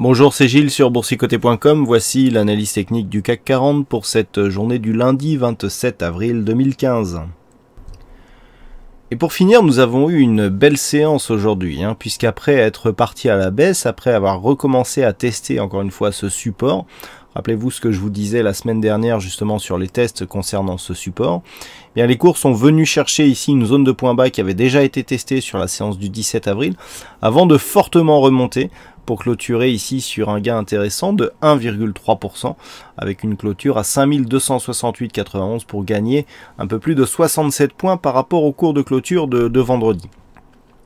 Bonjour, c'est Gilles sur boursicoté.com. Voici l'analyse technique du CAC 40 pour cette journée du lundi 27 avril 2015. Et pour finir, nous avons eu une belle séance aujourd'hui, hein, puisqu'après être parti à la baisse, après avoir recommencé à tester encore une fois ce support, Rappelez-vous ce que je vous disais la semaine dernière justement sur les tests concernant ce support. Eh bien, les cours sont venus chercher ici une zone de point bas qui avait déjà été testée sur la séance du 17 avril avant de fortement remonter pour clôturer ici sur un gain intéressant de 1,3% avec une clôture à 5268,91 pour gagner un peu plus de 67 points par rapport au cours de clôture de vendredi.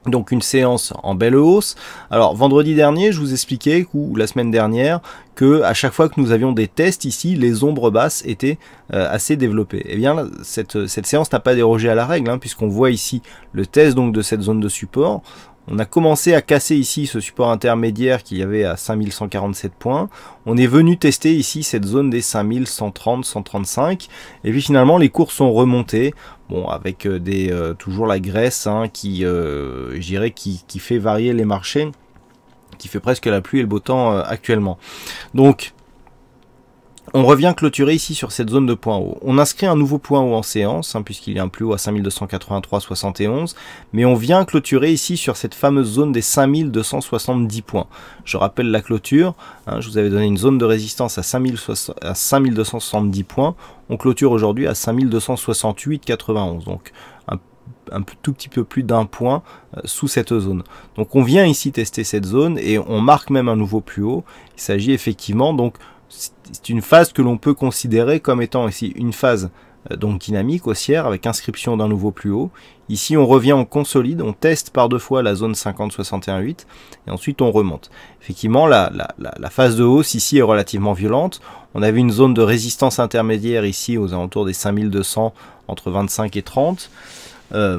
Donc une séance en belle hausse. Alors vendredi dernier, je vous expliquais ou la semaine dernière que à chaque fois que nous avions des tests ici, les ombres basses étaient euh, assez développées. Et eh bien cette, cette séance n'a pas dérogé à la règle hein, puisqu'on voit ici le test donc de cette zone de support. On a commencé à casser ici ce support intermédiaire qu'il y avait à 5147 points. On est venu tester ici cette zone des 5130, 135. Et puis finalement, les cours sont remontés. Bon, avec euh, des, euh, toujours la graisse hein, qui, euh, qui, qui fait varier les marchés qui fait presque la pluie et le beau temps euh, actuellement. Donc on revient clôturer ici sur cette zone de point haut. On inscrit un nouveau point haut en séance, hein, puisqu'il y a un plus haut à 5283,71, mais on vient clôturer ici sur cette fameuse zone des 5270 points. Je rappelle la clôture, hein, je vous avais donné une zone de résistance à, 5270 points, on clôture aujourd'hui à 5268,91, donc un un tout petit peu plus d'un point euh, sous cette zone. Donc on vient ici tester cette zone et on marque même un nouveau plus haut. Il s'agit effectivement donc c'est une phase que l'on peut considérer comme étant ici une phase euh, donc dynamique haussière avec inscription d'un nouveau plus haut. Ici on revient, on consolide, on teste par deux fois la zone 50-61-8 et ensuite on remonte. Effectivement la, phase de hausse ici est relativement violente. On avait une zone de résistance intermédiaire ici aux alentours des 5200 entre 25 et 30. Euh,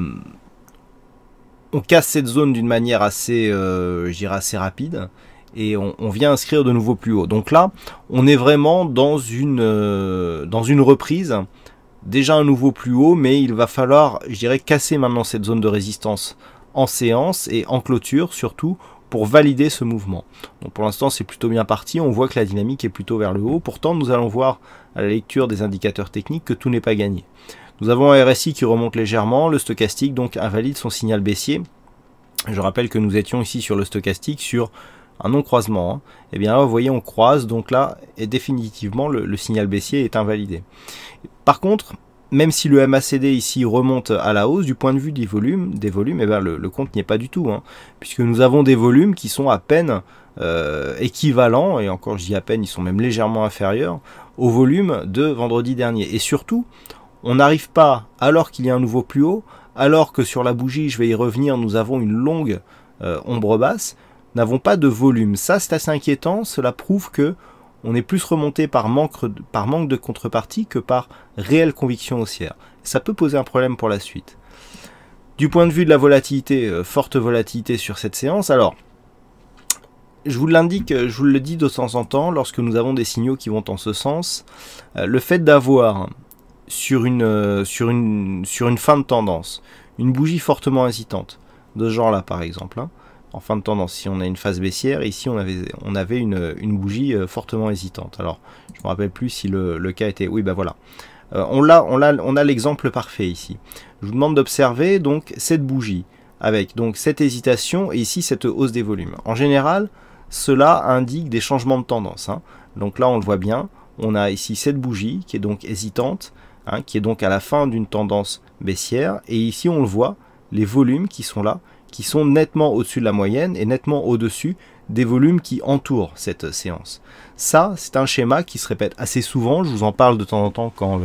on casse cette zone d'une manière assez, euh, assez rapide et on, vient inscrire de nouveau plus haut. Donc là, on est vraiment dans une, euh, dans une reprise, déjà un nouveau plus haut, mais il va falloir, je dirais, casser maintenant cette zone de résistance en séance et en clôture surtout pour valider ce mouvement. Donc pour l'instant c'est plutôt bien parti, on voit que la dynamique est plutôt vers le haut, pourtant nous allons voir à la lecture des indicateurs techniques que tout n'est pas gagné. Nous avons un RSI qui remonte légèrement, le stochastique donc invalide son signal baissier. Je rappelle que nous étions ici sur le stochastique sur un non-croisement, et hein. eh bien là, vous voyez, on croise, donc là, et définitivement, le, signal baissier est invalidé. Par contre, même si le MACD ici remonte à la hausse, du point de vue des volumes, des volumes eh bien le, compte n'y est pas du tout, hein, puisque nous avons des volumes qui sont à peine euh, équivalents, et encore je dis à peine, ils sont même légèrement inférieurs, au volume de vendredi dernier. Et surtout, on n'arrive pas, alors qu'il y a un nouveau plus haut, alors que sur la bougie, je vais y revenir, nous avons une longue euh, ombre basse, n'avons pas de volume. Ça, c'est assez inquiétant. Cela prouve que on est plus remonté par manque, de, contrepartie que par réelle conviction haussière. Ça peut poser un problème pour la suite. Du point de vue de la volatilité, euh, forte volatilité sur cette séance, alors, je vous l'indique, euh, je vous le dis de temps en temps, lorsque nous avons des signaux qui vont en ce sens, euh, le fait d'avoir sur une, fin de tendance, une bougie fortement hésitante, de ce genre-là par exemple, hein, en fin de tendance. Si on a une phase baissière, ici on avait, on avait une, bougie euh, fortement hésitante. Alors, je me rappelle plus si le, cas était... Oui, ben voilà. Euh, on, a, on, l'exemple parfait ici. Je vous demande d'observer donc cette bougie avec donc cette hésitation et ici cette hausse des volumes. En général, cela indique des changements de tendance. Hein. Donc là, on le voit bien, on a ici cette bougie qui est donc hésitante, hein, qui est donc à la fin d'une tendance baissière. Et ici, on le voit, les volumes qui sont là, qui sont nettement au-dessus de la moyenne et nettement au-dessus des volumes qui entourent cette séance. Ça, c'est un schéma qui se répète assez souvent, je vous en parle de temps en temps quand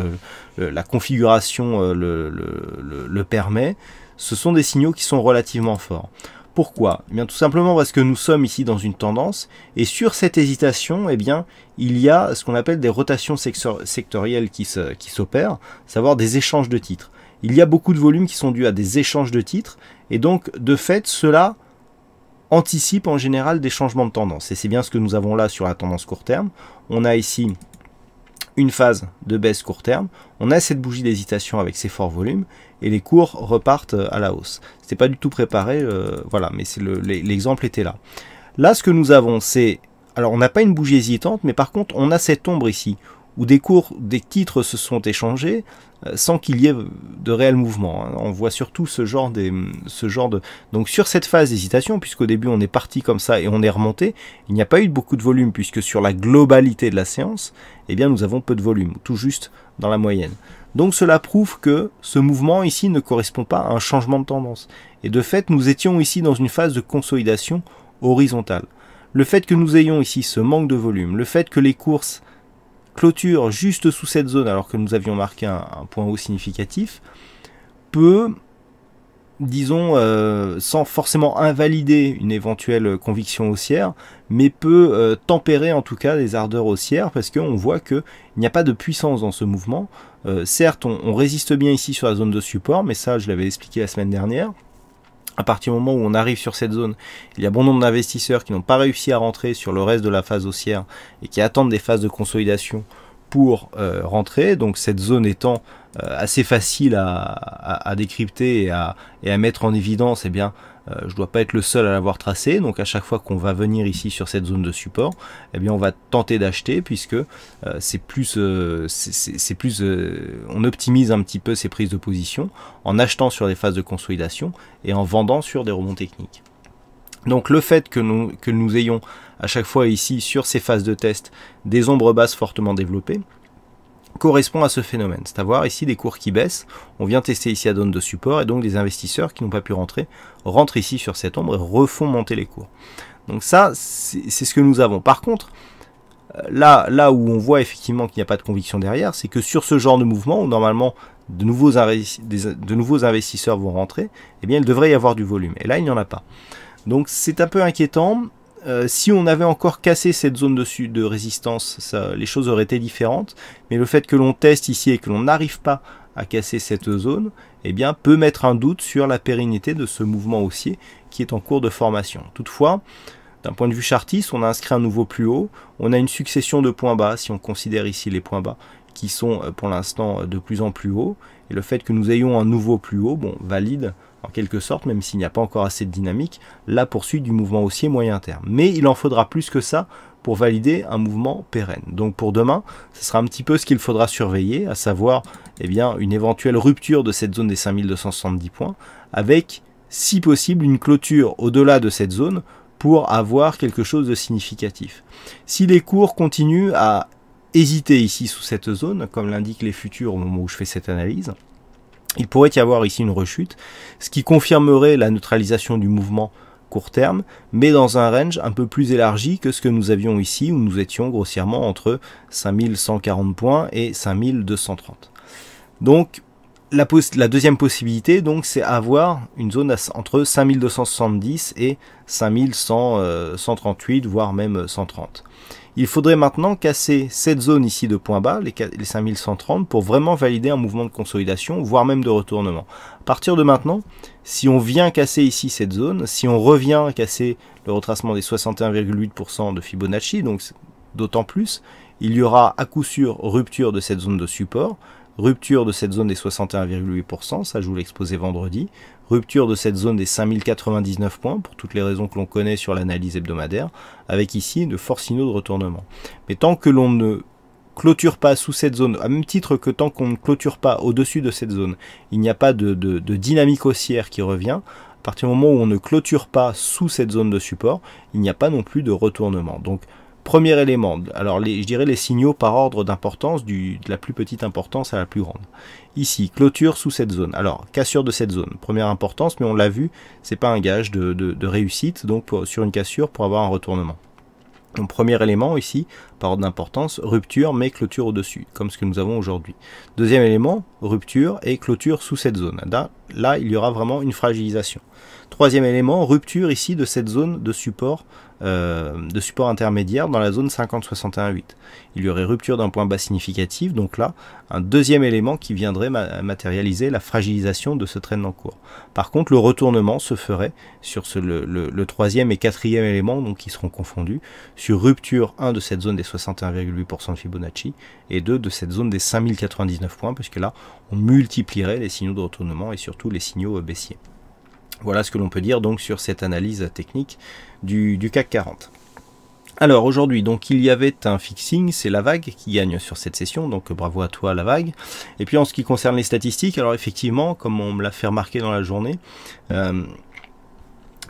la configuration euh, le, permet. Ce sont des signaux qui sont relativement forts. Pourquoi eh bien, Tout simplement parce que nous sommes ici dans une tendance, et sur cette hésitation, eh bien, il y a ce qu'on appelle des rotations sectorielles qui s'opèrent, qui savoir des échanges de titres il y a beaucoup de volumes qui sont dus à des échanges de titres, et donc de fait, cela anticipe en général des changements de tendance. Et c'est bien ce que nous avons là sur la tendance court terme. On a ici une phase de baisse court terme, on a cette bougie d'hésitation avec ses forts volumes, et les cours repartent euh, à la hausse. C'était pas du tout préparé, euh, voilà, mais l'exemple était là. Là, ce que nous avons, c'est alors on n'a pas une bougie hésitante, mais par contre on a cette ombre ici où des cours, des titres se sont échangés euh, sans qu'il y ait de réel mouvement. Hein. On voit surtout ce genre, des, ce genre de... Donc sur cette phase d'hésitation, puisqu'au début on est parti comme ça et on est remonté, il n'y a pas eu beaucoup de volume, puisque sur la globalité de la séance, eh bien nous avons peu de volume, tout juste dans la moyenne. Donc cela prouve que ce mouvement ici ne correspond pas à un changement de tendance. Et de fait, nous étions ici dans une phase de consolidation horizontale. Le fait que nous ayons ici ce manque de volume, le fait que les courses clôture juste sous cette zone, alors que nous avions marqué un, point haut significatif, peut, disons, euh, sans forcément invalider une éventuelle conviction haussière, mais peut euh, tempérer en tout cas les ardeurs haussières, parce qu'on voit qu'il n'y a pas de puissance dans ce mouvement. Euh, certes, on résiste bien ici sur la zone de support, mais ça, je l'avais expliqué la semaine dernière à partir du moment où on arrive sur cette zone, il y a bon nombre d'investisseurs qui n'ont pas réussi à rentrer sur le reste de la phase haussière et qui attendent des phases de consolidation pour euh, rentrer. Donc cette zone étant euh, assez facile à, décrypter et à, et à, mettre en évidence, eh bien euh, je ne dois pas être le seul à l'avoir tracé, donc à chaque fois qu'on va venir ici sur cette zone de support, eh bien on va tenter d'acheter puisque euh, c'est plus, euh, c'est plus, on optimise un petit peu ses prises de position en achetant sur des phases de consolidation et en vendant sur des rebonds techniques. Donc le fait que nous ayons à chaque fois ici sur ces phases de test des ombres basses fortement développées, correspond à ce phénomène. C'est à voir ici des cours qui baissent, on vient tester ici à donne de support et donc des investisseurs qui n'ont pas pu rentrer rentrent ici sur cette ombre et refont monter les cours. Donc ça, c'est ce que nous avons. Par contre, euh, là, là où on voit effectivement qu'il n'y a pas de conviction derrière, c'est que sur ce genre de mouvement, où normalement de nouveaux, de nouveaux investisseurs vont rentrer, eh bien il devrait y avoir du volume. Et là, il n'y en a pas. Donc c'est un peu inquiétant. Euh, si on avait encore cassé cette zone de, de résistance, les choses auraient été différentes. Mais le fait que l'on teste ici et que l'on n'arrive pas à casser cette zone, eh bien, peut mettre un doute sur la pérennité de ce mouvement haussier qui est en cours de formation. Toutefois, d'un point de vue chartiste, on a inscrit un nouveau plus haut, on a une succession de points bas, si on considère ici les points bas qui sont euh, pour l'instant euh, de plus en plus hauts, et le fait que nous ayons un nouveau plus haut, bon, valide en quelque sorte, même s'il n'y a pas encore assez de dynamique, la poursuite du mouvement haussier moyen terme. Mais il en faudra plus que ça pour valider un mouvement pérenne. Donc pour demain, ce sera un petit peu ce qu'il faudra surveiller, à savoir eh bien, une éventuelle rupture de cette zone des 5270 points, avec, si possible, une clôture au-delà de cette zone pour avoir quelque chose de significatif. Si les cours continuent à hésiter ici sous cette zone, comme l'indiquent les futurs au moment où je fais cette analyse, il pourrait y avoir ici une rechute, ce qui confirmerait la neutralisation du mouvement court terme, mais dans un range un peu plus élargi que ce que nous avions ici, où nous étions grossièrement entre 5140 points et 5230. Donc la, deuxième possibilité, donc, c'est avoir une zone entre 5270 et 5138, euh, voire même 130. Il faudrait maintenant casser cette zone ici de point bas, les 5130, pour vraiment valider un mouvement de consolidation, voire même de retournement. À partir de maintenant, si on vient casser ici cette zone, si on revient casser le retracement des 61,8% de Fibonacci, donc d'autant plus, il y aura à coup sûr rupture de cette zone de support, Rupture de cette zone des 61,8%, ça je vous l'exposé vendredi. Rupture de cette zone des 5099 points, pour toutes les raisons que l'on connaît sur l'analyse hebdomadaire, avec ici de forts signaux de retournement. Mais tant que l'on ne clôture pas sous cette zone, à même titre que tant qu'on ne clôture pas au-dessus de cette zone, il n'y a pas de, de dynamique haussière qui revient, à partir du moment où on ne clôture pas sous cette zone de support, il n'y a pas non plus de retournement. Donc Premier élément, alors je dirais les signaux par ordre d'importance, de la plus petite importance à la plus grande. Ici, clôture sous cette zone. Alors, cassure de cette zone, première importance, mais on l'a vu, c'est pas un gage de, réussite, donc sur une cassure pour avoir un retournement. Donc premier élément ici, par ordre d'importance, rupture mais clôture au-dessus, comme ce que nous avons aujourd'hui. Deuxième élément, rupture et clôture sous cette zone. Là, il y aura vraiment une fragilisation. Troisième élément, rupture ici de cette zone de support, euh, de support intermédiaire dans la zone 50-61-8. Il y aurait rupture d'un point bas significatif, donc là, un deuxième élément qui viendrait matérialiser la fragilisation de ce train en cours. Par contre, le retournement se ferait sur le, troisième et quatrième élément, donc qui seront confondus, sur rupture 1 de cette zone des 61,8% de Fibonacci, et 2 de cette zone des 5099 points, puisque là, on multiplierait les signaux de retournement et surtout les signaux euh, baissiers. Voilà ce que l'on peut dire donc sur cette analyse technique du, CAC 40. Alors aujourd'hui, donc il y avait un fixing, c'est la vague qui gagne sur cette session, donc bravo à toi la vague. Et puis en ce qui concerne les statistiques, alors effectivement, comme on me l'a fait remarquer dans la journée, euh,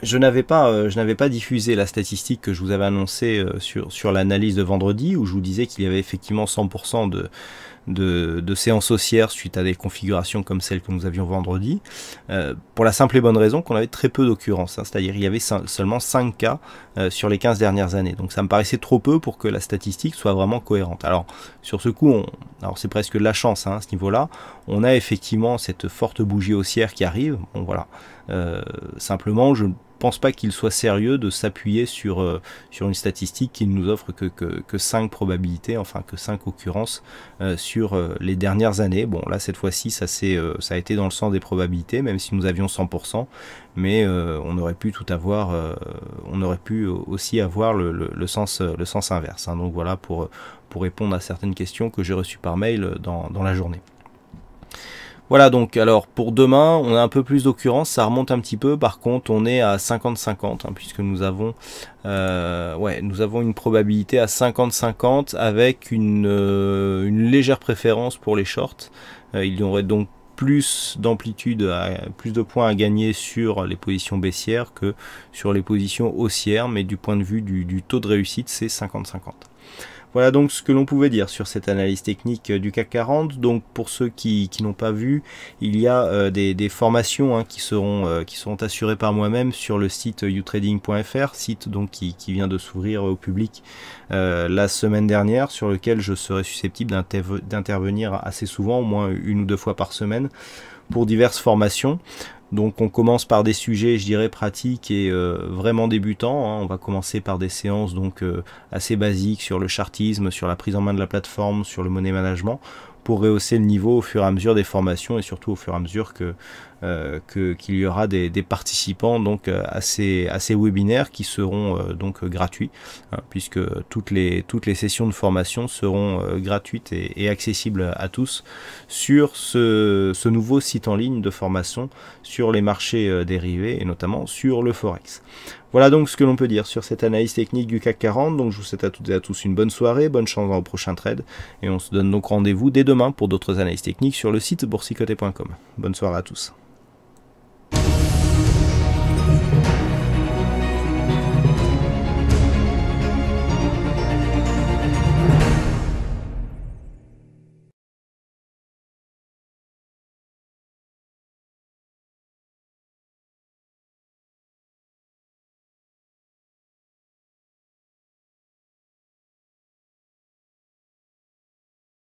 je n'avais pas, euh, je n'avais pas diffusé la statistique que je vous avais annoncée euh, sur, sur l'analyse de vendredi, où je vous disais qu'il y avait effectivement 100% de, de, de, séances haussières suite à des configurations comme celles que nous avions vendredi, euh, pour la simple et bonne raison qu'on avait très peu d'occurrences, hein. c'est-à-dire il y avait seulement 5 cas sur les 15 dernières années. Donc ça me paraissait trop peu pour que la statistique soit vraiment cohérente. Alors sur ce coup, alors c'est presque de la chance hein, à ce niveau-là, on a effectivement cette forte bougie haussière qui arrive. Bon voilà, simplement je pense pas qu'il soit sérieux de s'appuyer sur, euh, sur une statistique qui ne nous offre que, que, 5 probabilités, enfin que 5 occurrences euh, sur euh, les dernières années. Bon, là, cette fois-ci, ça, ça a été dans le sens des probabilités, même si nous avions 100%, mais on aurait pu tout avoir, on aurait pu aussi avoir le, sens, le sens inverse. Hein. Donc voilà pour, pour répondre à certaines questions que j'ai reçues par mail dans, dans la journée. Voilà donc, alors pour demain, on a un peu plus d'occurrence, ça remonte un petit peu, par contre on est à 50-50, hein, puisque nous avons, euh, ouais, nous avons une probabilité à 50-50 avec euh, une, légère préférence pour les shorts. Euh, il y aurait donc plus d'amplitude, plus de points à gagner sur les positions baissières que sur les positions haussières, mais du point de vue du, du taux de réussite, c'est 50-50. Voilà donc ce que l'on pouvait dire sur cette analyse technique euh, du CAC 40. Donc pour ceux qui, n'ont pas vu, il y a euh, des, formations hein, qui, seront, euh, qui seront assurées par moi-même sur le site utrading.fr, site donc qui, vient de s'ouvrir au public la semaine dernière, sur lequel je serai susceptible d'intervenir assez souvent, au moins une ou deux fois par semaine pour diverses formations. Donc on commence par des sujets, je dirais, pratiques et euh, vraiment débutants. Hein. On va commencer par des séances donc euh, assez basiques sur le chartisme, sur la prise en main de la plateforme, sur le money management, pour rehausser le niveau au fur et à mesure des formations et surtout au fur et à mesure que euh, qu'il y aura des, participants donc euh, à ces, webinaires qui seront euh, donc gratuits hein, puisque toutes les, toutes les sessions de formation seront gratuites et, accessibles à tous sur ce, ce, nouveau site en ligne de formation sur les marchés dérivés et notamment sur le forex. Voilà donc ce que l'on peut dire sur cette analyse technique du CAC 40. Donc je vous souhaite à toutes et à tous une bonne soirée, bonne chance dans le prochain trade et on se donne donc rendez-vous dès demain pour d'autres analyses techniques sur le site boursicoté.com. Bonne soirée à tous.